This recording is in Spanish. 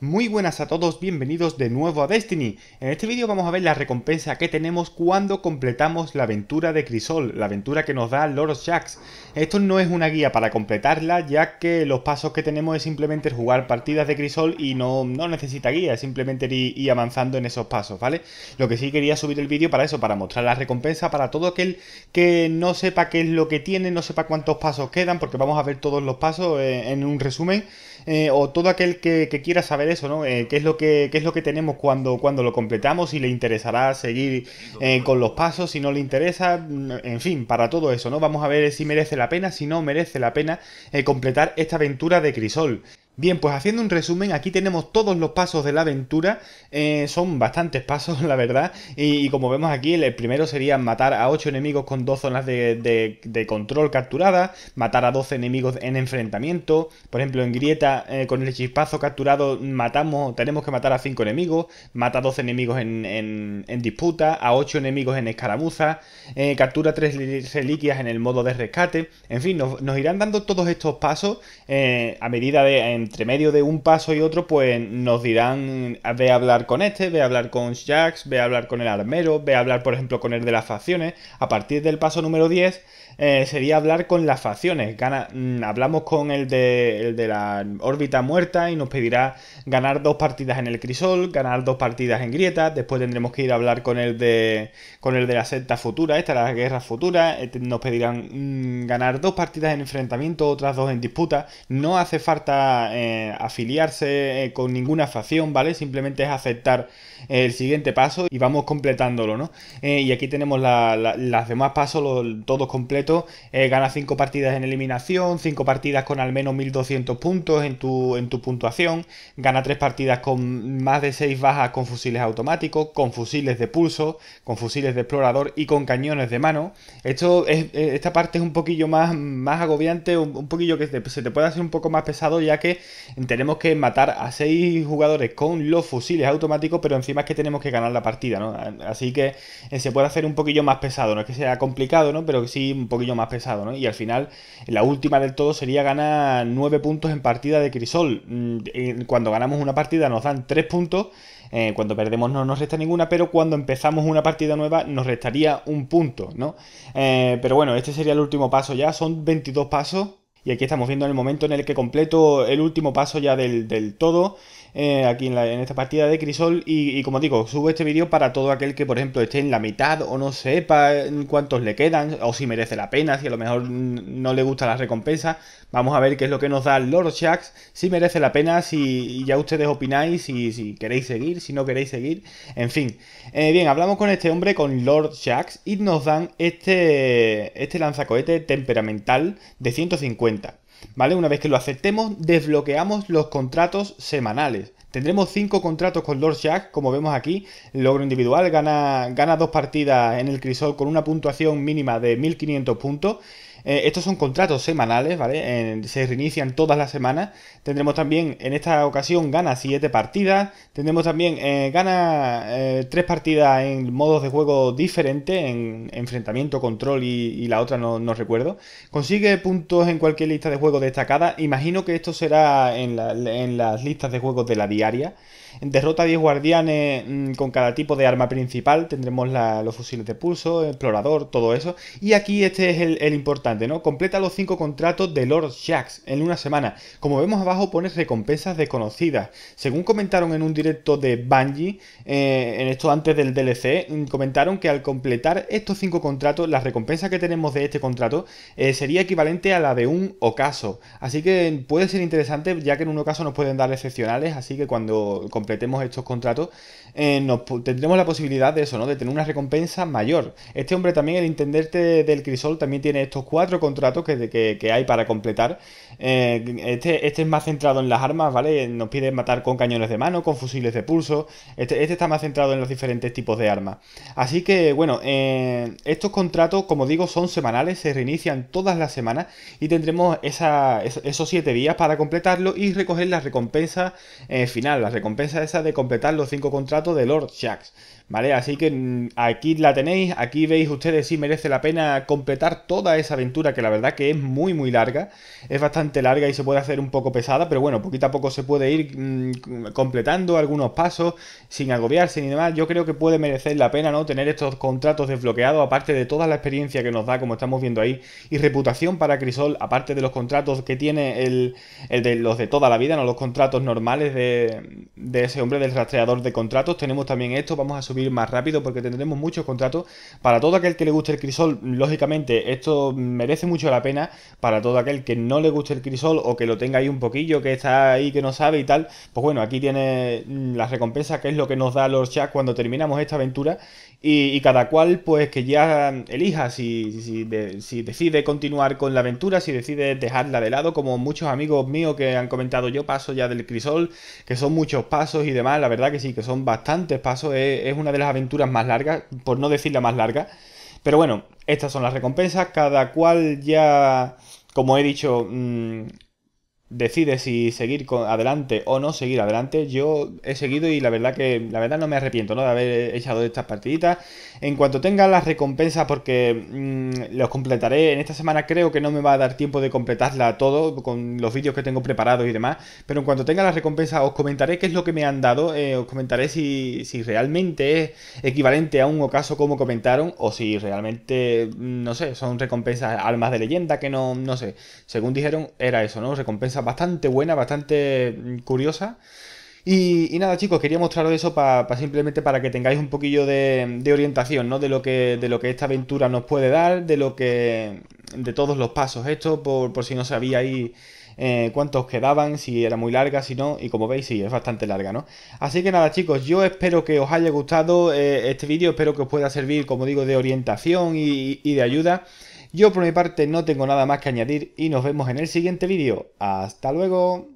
Muy buenas a todos, bienvenidos de nuevo a Destiny. En este vídeo vamos a ver la recompensa que tenemos cuando completamos la aventura de Crisol, la aventura que nos da Lord Jax. Esto no es una guía para completarla, ya que los pasos que tenemos es simplemente jugar partidas de Crisol y no, necesita guía, es simplemente ir, avanzando en esos pasos, ¿vale? Lo que sí quería subir el vídeo para eso, para mostrar la recompensa para todo aquel que no sepa qué es lo que tiene, no sepa cuántos pasos quedan, porque vamos a ver todos los pasos eh, en, un resumen, eh, o todo aquel que quiera saber eso, ¿no? Eh, ¿qué, es lo que, es lo que tenemos cuando, cuando lo completamos? Si le interesará seguir eh, con los pasos, si no le interesa, mm, en fin, para todo eso, ¿no? Vamos a ver si merece la pena, si no merece la pena eh, completar esta aventura de Crisol. Bien, pues haciendo un resumen, aquí tenemos todos los pasos de la aventura, eh, son bastantes pasos la verdad, y, como vemos aquí, el primero sería matar a 8 enemigos con dos zonas de, control capturadas, matar a 12 enemigos en enfrentamiento, por ejemplo en grieta eh, con el chispazo capturado matamos, tenemos que matar a 5 enemigos, mata a 12 enemigos en, disputa, a 8 enemigos en escaramuza, eh, captura 3 reliquias en el modo de rescate, en fin, nos, irán dando todos estos pasos a medida de entre medio de un paso y otro, pues nos dirán, ve a hablar con este, ve a hablar con Jax, ve a hablar con el armero, ve a hablar, por ejemplo, con el de las facciones. A partir del paso número 10 eh, sería hablar con las facciones. Mm, hablamos con el de, la órbita muerta y nos pedirá ganar dos partidas en el crisol, ganar dos partidas en grieta Después tendremos que ir a hablar con el de, con el de la secta futura, esta, la guerra futuras. Eh, nos pedirán mm, ganar dos partidas en enfrentamiento, otras dos en disputa. No hace falta eh, afiliarse eh, con ninguna facción, ¿vale? Simplemente es aceptar eh, el siguiente paso y vamos completándolo, ¿no? y aquí tenemos los las demás pasos, todos completos. gana 5 partidas en eliminación, 5 partidas con al menos 1200 puntos en tu, en tu puntuación, gana 3 partidas con más de 6 bajas con fusiles automáticos, con fusiles de pulso, con fusiles de explorador y con cañones de mano. Esto es, esta parte es un poquillo más, más agobiante, un poquillo que se te puede hacer un poco más pesado ya que tenemos que matar a seis jugadores con los fusiles automáticos, pero encima es que tenemos que ganar la partida, ¿no? Así que eh, se puede hacer un poquillo más pesado, no es que sea complicado, ¿no? Pero sí un poquillo más pesado, ¿no? Y al final, la última del todo sería ganar 9 puntos en partida de crisol. Mm, eh, cuando ganamos una partida nos dan 3 puntos. Eh, cuando perdemos no nos resta ninguna, pero cuando empezamos una partida nueva nos restaría un punto, ¿no? pero bueno, este sería el último paso ya. Son 22 pasos y aquí estamos viendo en el momento en el que completo el último paso ya del, todo. Eh, aquí en, esta partida de Crisol. Y, como digo, subo este vídeo para todo aquel que, por ejemplo, esté en la mitad o no sepa cuántos le quedan, o si merece la pena, si a lo mejor no le gusta la recompensa. Vamos a ver qué es lo que nos da Lord Shax, si merece la pena, si ya ustedes opináis, si, si queréis seguir, si no queréis seguir, en fin. Eh, bien, hablamos con este hombre, con Lord Shax, y nos dan este, este lanzacohete temperamental de 150. ¿Vale? Una vez que lo aceptemos, desbloqueamos los contratos semanales. Tendremos 5 contratos con Lord Jack, como vemos aquí. Logro individual, gana, gana dos partidas en el crisol con una puntuación mínima de 1500 puntos. Eh, estos son contratos semanales, ¿vale? se reinician todas las semanas. Tendremos también, en esta ocasión, gana 7 partidas. Tendremos también, eh, gana 3 eh, partidas en modos de juego diferentes, en enfrentamiento, control y, la otra no, no, recuerdo. Consigue puntos en cualquier lista de juego destacada. Imagino que esto será en, las listas de juegos de la diaria. Derrota 10 guardianes mm, con cada tipo de arma principal. Tendremos los fusiles de pulso, explorador, todo eso. Y aquí este es el importante Completa los 5 contratos de Lord Shax en una semana. Como vemos abajo pone recompensas desconocidas. Según comentaron en un directo de Bungie, eh, en esto antes del DLC, mm, comentaron que al completar estos 5 contratos, la recompensa que tenemos de este contrato eh, sería equivalente a la de un ocaso. Así que puede ser interesante, ya que en un ocaso nos pueden dar excepcionales, así que cuando completemos estos contratos, eh, tendremos la posibilidad de eso, ¿no? De tener una recompensa mayor. Este hombre también, el intendente del crisol, también tiene estos cuatro cuatro contratos que, hay para completar. Eh, este, este es más centrado en las armas, ¿vale? Nos pide matar con cañones de mano, con fusiles de pulso. Este, este está más centrado en los diferentes tipos de armas. Así que, bueno, eh, estos contratos, como digo, son semanales, se reinician todas las semanas y tendremos esos 7 días para completarlo y recoger la recompensa eh, final, la recompensa esa de completar los cinco contratos de Lord Shax. ¿Vale? Así que mm, aquí la tenéis, aquí veis ustedes si merece la pena completar toda esa aventura que la verdad que es muy muy larga, es bastante larga y se puede hacer un poco pesada, pero bueno, poquito a poco se puede ir mm, completando algunos pasos sin agobiarse ni demás, yo creo que puede merecer la pena no tener estos contratos desbloqueados, aparte de toda la experiencia que nos da, como estamos viendo ahí, y reputación para Crisol, aparte de los contratos que tiene el, el de los de toda la vida, no los contratos normales de de ese hombre del rastreador de contratos. Tenemos también esto, vamos a subir más rápido porque tendremos muchos contratos. Para todo aquel que le guste el crisol, lógicamente esto merece mucho la pena. Para todo aquel que no le guste el crisol o que lo tenga ahí un poquillo, que está ahí, que no sabe y tal, pues bueno, aquí tiene mm, la recompensa que es lo que nos da los chats cuando terminamos esta aventura. Y, cada cual pues que ya elija si, si decide continuar con la aventura, si decide dejarla de lado, como muchos amigos míos que han comentado yo paso ya del crisol, que son muchos pasos y demás, la verdad que sí, que son bastantes pasos, es, una de las aventuras más largas, por no decir la más larga. Pero bueno, estas son las recompensas, cada cual ya, como he dicho, mm, decide si seguir con, adelante o no seguir adelante. Yo he seguido y la verdad que la verdad no me arrepiento ¿no? de haber echado estas partiditas. En cuanto tenga las recompensas, porque mm, los completaré en esta semana, creo que no me va a dar tiempo de completarla todo con los vídeos que tengo preparados y demás. Pero en cuanto tenga las recompensas, os comentaré qué es lo que me han dado. Eh, os comentaré si, si, realmente es equivalente a un ocaso como comentaron o si realmente, mm, no sé, son recompensas almas de leyenda que no, no sé. Según dijeron, era eso, ¿no? Recompensas bastante buena, bastante mm, curiosa. Y, nada, chicos, quería mostraros eso para simplemente para que tengáis un poquillo de, orientación, ¿no? De lo, que, de lo que esta aventura nos puede dar, de lo que. de todos los pasos. Esto, por, si no sabíais. Eh, cuántos quedaban, si era muy larga, si no, y como veis, sí, es bastante larga, ¿no? Así que nada, chicos, yo espero que os haya gustado eh, este vídeo, espero que os pueda servir, como digo, de orientación y de ayuda. Yo por mi parte no tengo nada más que añadir y nos vemos en el siguiente vídeo. ¡Hasta luego!